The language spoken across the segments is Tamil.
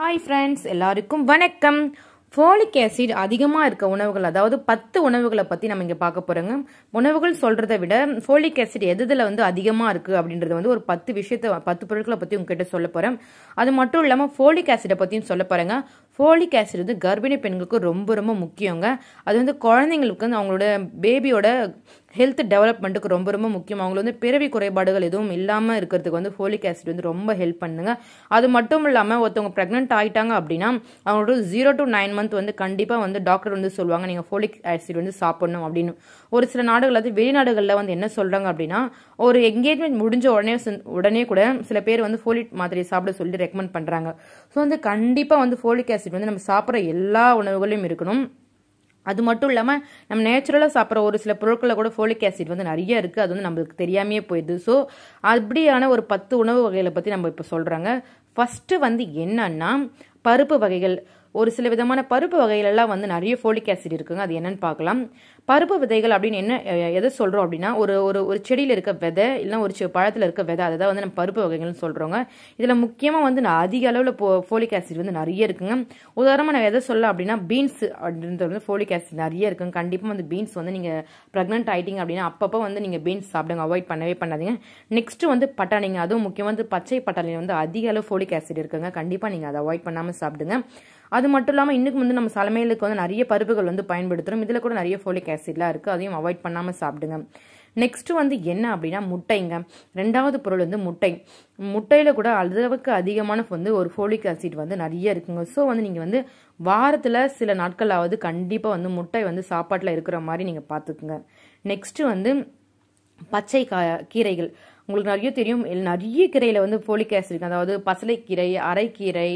ஹாய் ஃப்ரெண்ட்ஸ் எல்லாருக்கும் வணக்கம் ஃபோலிக் ஆசிட் அதிகமாக இருக்க உணவுகள் அதாவது பத்து உணவுகளை பற்றி நம்ம இங்கே பார்க்க போகிறோங்க உணவுகள் சொல்கிறத விட ஃபோலிக் ஆசிட் எதில் வந்து அதிகமாக இருக்குது அப்படின்றது வந்து ஒரு பத்து விஷயத்தை பத்து பொருட்களை பற்றி உங்ககிட்ட சொல்ல போகிறேன் அது மட்டும் இல்லாமல் ஃபோலிக் ஆசிடை பற்றியும் சொல்ல போகிறேங்க ஃபோலிக் ஆசிட் வந்து கர்ப்பிணி பெண்களுக்கு ரொம்ப ரொம்ப முக்கியங்க அது வந்து குழந்தைங்களுக்கு வந்து அவங்களோட பேபியோட ஹெல்த் டெவலப்மெண்ட்டுக்கு ரொம்ப ரொம்ப முக்கியம் அவங்களுக்கு வந்து பிறவி குறைபாடுகள் எதுவும் இல்லாமல் இருக்கிறதுக்கு வந்து ஃபோலிக் ஆசிட் வந்து ரொம்ப ஹெல்ப் பண்ணுங்க அது மட்டும் இல்லாமல் ஒருத்தவங்க ப்ரெக்னென்ட் ஆகிட்டாங்க அப்படின்னா அவங்களோட ஜீரோ டு நைன் மந்த் வந்து கண்டிப்பாக வந்து டாக்டர் வந்து சொல்லுவாங்க நீங்கள் ஃபோலிக் ஆசிட் வந்து சாப்பிடணும் அப்படின்னு ஒரு சில நாடுகள் அது வெளிநாடுகளில் வந்து என்ன சொல்கிறாங்க அப்படின்னா ஒரு என்கேஜ்மெண்ட் முடிஞ்ச உடனே உடனே கூட சில பேர் வந்து ஃபோலிக் மாத்திரை சாப்பிட சொல்லி ரெக்கமெண்ட் பண்ணுறாங்க ஸோ வந்து கண்டிப்பாக வந்து ஃபோலிக் ஆசிட் வந்து நம்ம சாப்பிட்ற எல்லா உணவுகளையும் இருக்கணும் அது மட்டும் இல்லாமல் நம்ம நேச்சுரலாக சாப்பிட்ற ஒரு சில பொருட்களில் கூட ஃபோலிக் ஆசிட் வந்து நிறைய இருக்குது அது வந்து நம்மளுக்கு தெரியாமையே போயிடுது ஸோ அப்படியான ஒரு பத்து உணவு வகைகளை பற்றி நம்ம இப்போ சொல்கிறாங்க ஃபஸ்ட்டு வந்து என்னன்னா பருப்பு வகைகள் ஒரு சில விதமான பருப்பு வகைகளெல்லாம் வந்து நிறைய ஃபோலிக் ஆசிட் இருக்குங்க அது என்னன்னு பார்க்கலாம் பருப்பு விதைகள் அப்படின்னு என்ன எதை சொல்கிறோம் அப்படின்னா ஒரு ஒரு ஒரு செடியில் இருக்க விதை இல்லை ஒரு பழத்தில் இருக்க விதை அதை தான் வந்து நம்ம பருப்பு வகைகள்னு சொல்கிறோங்க இதில் முக்கியமாக வந்து நான் அதிக அளவில் போ ஃபோலிக் ஆசிட் வந்து நிறைய இருக்குங்க உதாரணமாக நான் எதை சொல்ல அப்படின்னா பீன்ஸ் அப்படின்றது வந்து ஃபோலிக் ஆசிட் நிறைய இருக்குங்க கண்டிப்பாக வந்து பீன்ஸ் வந்து நீங்கள் ப்ரெக்னென்ட் ஆகிட்டீங்க அப்படின்னா அப்பப்போ வந்து நீங்கள் பீன்ஸ் சாப்பிடுங்க அவாய்ட் பண்ணவே பண்ணாதீங்க நெக்ஸ்ட்டு வந்து பட்டாணிங்க அதுவும் முக்கியமாக வந்து பச்சை பட்டாணியில் வந்து அதிக அளவு ஃபோலிக் ஆசிட் இருக்குங்க கண்டிப்பாக நீங்கள் அதை அவாய்ட் பண்ணாமல் சாப்பிடுங்க அது மட்டும் இல்லாமல் இன்னுக்கு வந்து நம்ம சலமையிலுக்கு வந்து நிறைய பருப்புகள் வந்து பயன்படுத்துகிறோம் இதில் கூட நிறைய ஃபோலிக் ஆசிட்லாம் இருக்குது அதையும் அவாய்ட் பண்ணாமல் சாப்பிடுங்க நெக்ஸ்ட் வந்து என்ன அப்படின்னா முட்டைங்க ரெண்டாவது பொருள் வந்து முட்டை முட்டையில் கூட அளவுக்கு அதிகமான வந்து ஒரு ஃபோலிக் ஆசிட் வந்து நிறைய இருக்குங்க ஸோ வந்து நீங்கள் வந்து வாரத்தில் சில நாட்களாவது கண்டிப்பாக வந்து முட்டை வந்து சாப்பாட்டில் இருக்கிற மாதிரி நீங்கள் பார்த்துக்குங்க நெக்ஸ்ட்டு வந்து பச்சை கா கீரைகள் உங்களுக்கு நிறைய தெரியும் நிறைய கீரையில் வந்து ஃபோலிக் ஆசிட் இருக்குது அதாவது பசலைக்கீரை அரைக்கீரை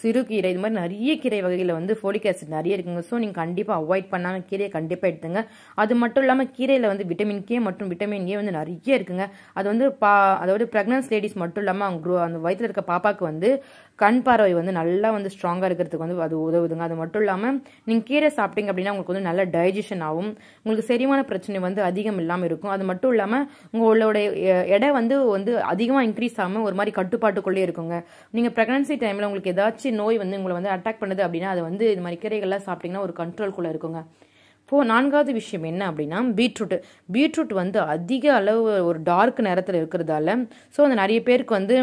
சிறுகீரை இது மாதிரி நிறைய கீரை வகையில் வந்து ஃபோலிக் ஆசிட் நிறைய இருக்குங்க ஸோ நீங்கள் கண்டிப்பாக அவாய்ட் பண்ணாமல் கீரையை கண்டிப்பாக எடுத்துங்க அது மட்டும் இல்லாமல் கீரையில் வந்து விட்டமின் கே மற்றும் விட்டமின் ஏ வந்து நிறைய இருக்குங்க அது வந்து பா அதாவது ப்ரெக்னன்ஸ் லேடிஸ் மட்டும் இல்லாமல் அவங்க அந்த வயிற்றில் இருக்க பாப்பாவுக்கு வந்து கண் பார்வை வந்து நல்லா வந்து ஸ்ட்ராங்காக இருக்கிறதுக்கு வந்து அது உதவுதுங்க அது மட்டும் இல்லாமல் நீங்கள் கீரை சாப்பிட்டீங்க அப்படின்னா உங்களுக்கு வந்து நல்ல டைஜஷன் ஆகும் உங்களுக்கு செரிமான பிரச்சனை வந்து அதிகம் இல்லாமல் இருக்கும் அது மட்டும் இல்லாமல் உங்களோட எடை வந்து வந்து அதிகமாக இன்க்ரீஸ் ஆகாமல் ஒரு மாதிரி கட்டுப்பாட்டுக்குள்ளே இருக்குங்க நீங்கள் ப்ரெக்னன்சி டைமில் உங்களுக்கு ஏதாச்சும் நோய் வந்து உங்களை வந்து அட்டாக் பண்ணுது அப்படின்னா அது வந்து இது மாதிரி கீரைகள்லாம் சாப்பிட்டிங்கன்னா ஒரு கண்ட்ரோல்குள்ளே இருக்குங்க இப்போ நான்காவது விஷயம் என்ன அப்படின்னா பீட்ரூட் பீட்ரூட் வந்து அதிக அளவு ஒரு டார்க் நிறத்தில் இருக்கிறதால ஸோ அந்த நிறைய பேருக்கு வந்து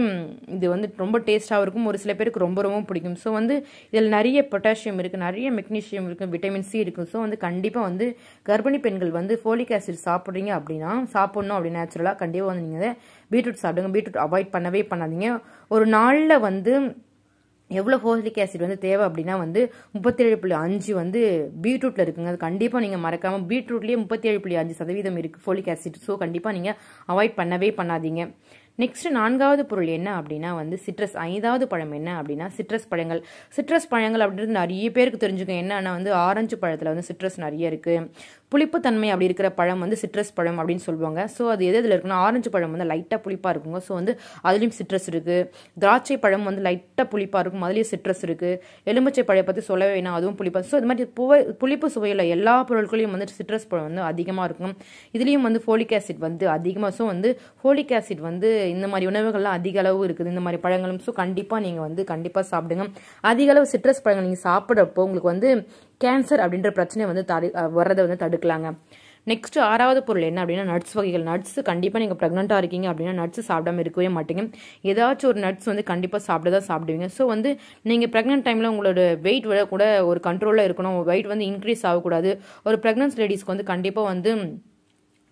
இது வந்து ரொம்ப டேஸ்ட்டாகவும் இருக்கும் ஒரு சில பேருக்கு ரொம்ப ரொம்ப பிடிக்கும் ஸோ வந்து இதில் நிறைய பொட்டாசியம் இருக்குது நிறைய மெக்னீஷியம் இருக்கும் விட்டமின் சி இருக்கும் ஸோ வந்து கண்டிப்பாக வந்து கர்ப்பிணி பெண்கள் வந்து ஃபோலிக் ஆசிட் சாப்பிட்றீங்க அப்படின்னா சாப்பிட்ணும் அப்படி நேச்சுரலாக கண்டிப்பாக வந்து நீங்கள் பீட்ரூட் சாப்பிடுங்க பீட்ரூட் அவாய்ட் பண்ணவே பண்ணாதீங்க ஒரு நாளில் வந்து எவ்வளோ ஹோலிக் ஆசிட் வந்து தேவை அப்படின்னா வந்து முப்பத்தேழு புள்ளி அஞ்சு வந்து பீட்ரூட்டில் இருக்குங்க அது கண்டிப்பாக நீங்கள் மறக்காமல் பீட்ரூட்லேயே முப்பத்தேழு புள்ளி அஞ்சு சதவீதம் இருக்குது ஃபோலிக் ஆசிட் ஸோ கண்டிப்பாக நீங்கள் அவாய்ட் பண்ணவே பண்ணாதீங்க நெக்ஸ்ட் நான்காவது பொருள் என்ன அப்படின்னா வந்து சிட்ரஸ் ஐந்தாவது பழம் என்ன அப்படின்னா சிட்ரஸ் பழங்கள் சிட்ரஸ் பழங்கள் அப்படின்றது நிறைய பேருக்கு தெரிஞ்சுக்கோங்க என்னன்னா வந்து ஆரஞ்சு பழத்தில் வந்து சிட்ரஸ் நிறைய இருக்குது புளிப்புத்தன்மை அப்படி இருக்கிற பழம் வந்து சிட்ரஸ் பழம் அப்படின்னு சொல்லுவாங்க ஸோ அது எது இதில் இருக்குன்னா ஆரஞ்சு பழம் வந்து லைட்டாக புளிப்பாக இருக்குங்க ஸோ வந்து அதுலேயும் சிட்ரஸ் இருக்குது திராட்சை பழம் வந்து லைட்டாக புளிப்பாக இருக்கும் அதுலேயும் சிட்ரஸ் இருக்குது எலுமிச்சை பழம் பற்றி சொல்லவே வேணாம் அதுவும் புளிப்பாக ஸோ இது மாதிரி புவை புளிப்பு சுவையில் எல்லா பொருட்களையும் வந்து சிட்ரஸ் பழம் வந்து அதிகமாக இருக்கும் இதுலேயும் வந்து ஃபோலிக் ஆசிட் வந்து அதிகமாக ஸோ வந்து ஃபோலிக் ஆசிட் வந்து இந்த மாதிரி உணவுகள்லாம் அதிக அளவு இருக்குது இந்த மாதிரி பழங்களும் ஸோ கண்டிப்பாக நீங்கள் வந்து கண்டிப்பாக சாப்பிடுங்க அதிக அளவு சிட்ரஸ் பழங்கள் நீங்கள் சாப்பிட்றப்போ உங்களுக்கு வந்து கேன்சர் அப்படின்ற பிரச்சனை வந்து தடு வர்றதை வந்து தடுக்கலாங்க நெக்ஸ்ட் ஆறாவது பொருள் என்ன அப்படின்னா நட்ஸ் வகைகள் நட்ஸ் கண்டிப்பாக நீங்கள் ப்ரெக்னெண்ட்டாக இருக்கீங்க அப்படின்னா நட்ஸ் சாப்பிடாம இருக்கவே மாட்டீங்க ஏதாச்சும் ஒரு நட்ஸ் வந்து கண்டிப்பாக சாப்பிட தான் சாப்பிடுவீங்க ஸோ வந்து நீங்கள் ப்ரெக்னென்ட் டைமில் உங்களோட வெயிட் விட கூட ஒரு கண்ட்ரோலில் இருக்கணும் வெயிட் வந்து இன்க்ரீஸ் ஆகக்கூடாது ஒரு ப்ரெக்னன்ஸ் லேடிஸ்க்கு வந்து கண்டிப்பாக வந்து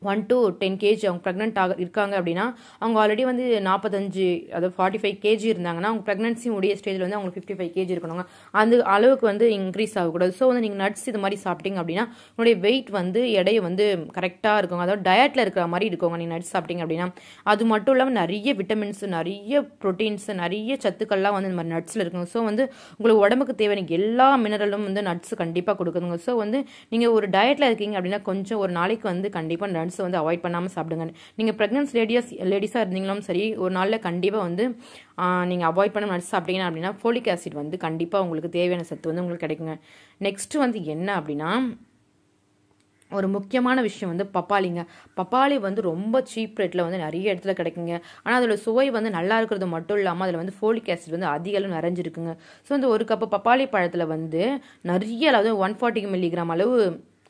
ஒன் டு டென் கேஜி அவங்க ப்ரெக்னென்ட் ஆக இருக்காங்க அப்படின்னா அவங்க ஆல்ரெடி வந்து நாற்பத்தஞ்சு அதாவது ஃபார்ட்டி ஃபைவ் கேஜி இருந்தாங்கன்னா அவங்க ப்ரெக்னன்சி உடைய ஸ்டேஜில் வந்து அவங்களுக்கு ஃபிஃப்டி ஃபைவ் கேஜி இருக்கணும் அந்த அளவுக்கு வந்து இன்க்ரீஸ் ஆகக்கூடாது ஸோ வந்து நீங்கள் நட்ஸ் இது மாதிரி சாப்பிட்டீங்க அப்படின்னா உங்களுடைய வெயிட் வந்து எடை வந்து கரெக்டாக இருக்கும் அதாவது டயட்டில் இருக்கிற மாதிரி இருக்கோங்க நீங்கள் நட்ஸ் சாப்பிட்டீங்க அப்படின்னா அது மட்டும் இல்லாமல் நிறைய விட்டமின்ஸ் நிறைய ப்ரோட்டீன்ஸ் நிறைய சத்துக்கள்லாம் வந்து இந்த மாதிரி நட்ஸில் இருக்குங்க ஸோ வந்து உங்களுக்கு உடம்புக்கு தேவையான எல்லா மினரலும் வந்து நட்ஸ் கண்டிப்பாக கொடுக்குதுங்க ஸோ வந்து நீங்கள் ஒரு டயட்டில் இருக்கீங்க அப்படின்னா கொஞ்சம் ஒரு நாளைக்கு வந்து கண்டிப்பாக நட்ஸ் ஃப்ரெண்ட்ஸை வந்து அவாய்ட் பண்ணாமல் சாப்பிடுங்க நீங்கள் ப்ரெக்னன்ஸ் லேடியஸ் லேடிஸாக இருந்தீங்களும் சரி ஒரு நாளில் கண்டிப்பாக வந்து நீங்கள் அவாய்ட் பண்ண நட்ஸ் சாப்பிட்டீங்க அப்படின்னா ஃபோலிக் ஆசிட் வந்து கண்டிப்பாக உங்களுக்கு தேவையான சத்து வந்து உங்களுக்கு கிடைக்குங்க நெக்ஸ்ட்டு வந்து என்ன அப்படின்னா ஒரு முக்கியமான விஷயம் வந்து பப்பாளிங்க பப்பாளி வந்து ரொம்ப சீப் ரேட்டில் வந்து நிறைய இடத்துல கிடைக்குங்க ஆனால் அதோட சுவை வந்து நல்லா இருக்கிறது மட்டும் இல்லாமல் அதில் வந்து ஃபோலிக் ஆசிட் வந்து அதிக அளவு நிறைஞ்சிருக்குங்க ஸோ வந்து ஒரு கப்பு பப்பாளி பழத்தில் வந்து நிறைய அளவு ஒன் ஃபார்ட்டி மில்லிகிராம் அளவு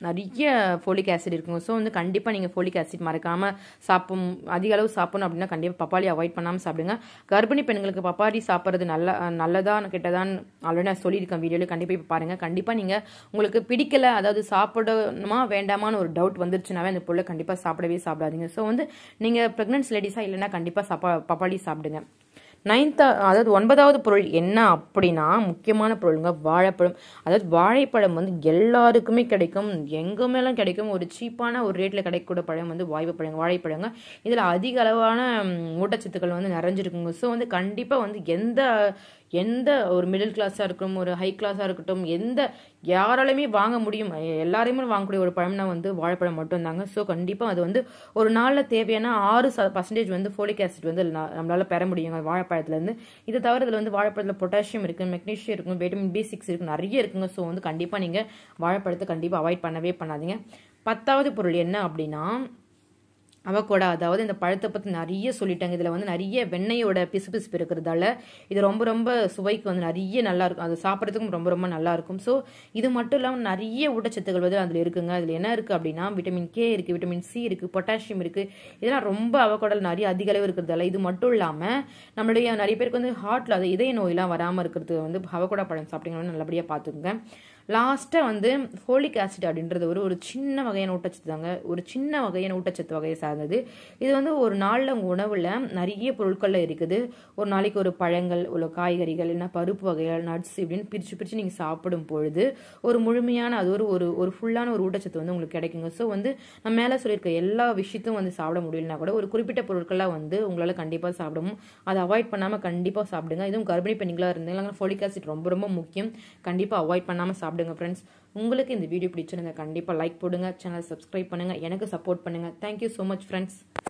நிறைய ஃபோலிக் ஆசிட் இருக்குங்க ஸோ வந்து கண்டிப்பாக நீங்கள் ஃபோலிக் ஆசிட் மறக்காமல் சாப்பிடும் அதிக அளவு சாப்பிடணும் அப்படின்னா கண்டிப்பாக பப்பாளி அவாய்ட் பண்ணாமல் சாப்பிடுங்க கர்ப்பிணி பெண்களுக்கு பப்பாளி சாப்பிட்றது நல்ல நல்லதான் கிட்டதான் ஆல்ரெடி நான் சொல்லியிருக்கேன் வீடியோவில் கண்டிப்பாக இப்போ பாருங்கள் கண்டிப்பாக நீங்கள் உங்களுக்கு பிடிக்கலை அதாவது சாப்பிடணுமா வேண்டாமான்னு ஒரு டவுட் வந்துருச்சுனாவே அந்த பொருளை கண்டிப்பாக சாப்பிடவே சாப்பிடாதீங்க ஸோ வந்து நீங்கள் ப்ரெக்னென்ட் லேடிஸாக இல்லைன்னா கண்டிப்பாக சாப்பா பப்பாளி சாப்பிடுங்க நைன்த்தா அதாவது ஒன்பதாவது பொருள் என்ன அப்படின்னா முக்கியமான பொருளுங்க வாழைப்பழம் அதாவது வாழைப்பழம் வந்து எல்லாருக்குமே கிடைக்கும் எங்கேயுமேலாம் கிடைக்கும் ஒரு சீப்பான ஒரு ரேட்டில் கிடைக்கக்கூடிய பழம் வந்து வாய்ப்பு பழங்க வாழைப்பழங்க இதில் அதிக அளவான ஊட்டச்சத்துக்கள் வந்து நிறைஞ்சிருக்குங்க ஸோ வந்து கண்டிப்பாக வந்து எந்த எந்த ஒரு மிடில் கிளாஸாக இருக்கட்டும் ஒரு ஹை கிளாஸாக இருக்கட்டும் எந்த யாராலையுமே வாங்க முடியும் எல்லாரையுமே வாங்கக்கூடிய ஒரு பழம்னா வந்து வாழைப்பழம் மட்டும்தாங்க ஸோ கண்டிப்பாக அது வந்து ஒரு நாளில் தேவையான ஆறு ச பர்சன்டேஜ் வந்து ஃபோலிக் ஆசிட் வந்து நம்மளால் பெற முடியுங்க வாழைப்பழத்துலேருந்து இதை தவிர இதில் வந்து வாழைப்பழத்தில் பொட்டாசியம் இருக்குது மெக்னீஷியம் இருக்கும் வைட்டமின் பி சிக்ஸ் நிறைய இருக்குங்க ஸோ வந்து கண்டிப்பாக நீங்கள் வாழைப்பழத்தை கண்டிப்பாக அவாய்ட் பண்ணவே பண்ணாதீங்க பத்தாவது பொருள் என்ன அப்படின்னா அவக்கோடா அதாவது இந்த பழத்தை பற்றி நிறைய சொல்லிட்டாங்க இதில் வந்து நிறைய வெண்ணெயோட பிசுபிசுப்பு இருக்கிறதால இது ரொம்ப ரொம்ப சுவைக்கு வந்து நிறைய நல்லா இருக்கும் அது சாப்பிட்றதுக்கும் ரொம்ப ரொம்ப நல்லா இருக்கும் ஸோ இது மட்டும் இல்லாமல் நிறைய ஊட்டச்சத்துக்கள் வந்து அதில் இருக்குங்க அதில் என்ன இருக்குது அப்படின்னா விட்டமின் கே இருக்குது விட்டமின் சி இருக்குது பொட்டாசியம் இருக்குது இதெல்லாம் ரொம்ப அவக்கோடல் நிறைய அதிக அளவு இருக்கிறதால இது மட்டும் இல்லாமல் நம்மளுடைய நிறைய பேருக்கு வந்து ஹார்ட்டில் அது இதய நோயெலாம் வராமல் இருக்கிறது வந்து அவக்கோடா பழம் சாப்பிட்டீங்கன்னா நல்லபடியாக பார்த்துக்குங்க லாஸ்ட்டாக வந்து ஹோலிக் ஆசிட் அப்படின்றது ஒரு ஒரு சின்ன வகையான ஊட்டச்சத்து தாங்க ஒரு சின்ன வகையான ஊட்டச்சத்து வகையை சார்ந்தது இது வந்து ஒரு நாளில் உங்கள் உணவில் நிறைய பொருட்களில் இருக்குது ஒரு நாளைக்கு ஒரு பழங்கள் ஒரு காய்கறிகள் இல்லை பருப்பு வகைகள் நட்ஸ் இப்படின்னு பிரித்து பிரித்து நீங்கள் சாப்பிடும் பொழுது ஒரு முழுமையான அது ஒரு ஒரு ஒரு ஃபுல்லான ஒரு ஊட்டச்சத்து வந்து உங்களுக்கு கிடைக்குங்க ஸோ வந்து நம்ம மேலே சொல்லியிருக்க எல்லா விஷயத்தையும் வந்து சாப்பிட முடியலனா கூட ஒரு குறிப்பிட்ட பொருட்களாக வந்து உங்களால் கண்டிப்பாக சாப்பிடும் அதை அவாய்ட் பண்ணாமல் கண்டிப்பாக சாப்பிடுங்க இதுவும் கர்ப்பிணி பெண்களாக இருந்தாங்க ஃபோலிக் ஆசிட் ரொம்ப ரொம்ப முக்கியம் கண்டிப்பாக அவாய்ட் பண்ணாமல் சாப்பிடுங்க சாப்பிடுங்க ஃப்ரெண்ட்ஸ் உங்களுக்கு இந்த வீடியோ பிடிச்சிருந்தா கண்டிப்பாக லைக் போடுங்க சேனல் சப்ஸ்கிரைப் பண்ணுங்கள் எனக்கு சப்போர்ட் பண்ணுங்கள் தேங்க்யூ ஸோ மச் ஃப்ரெண்ட்ஸ்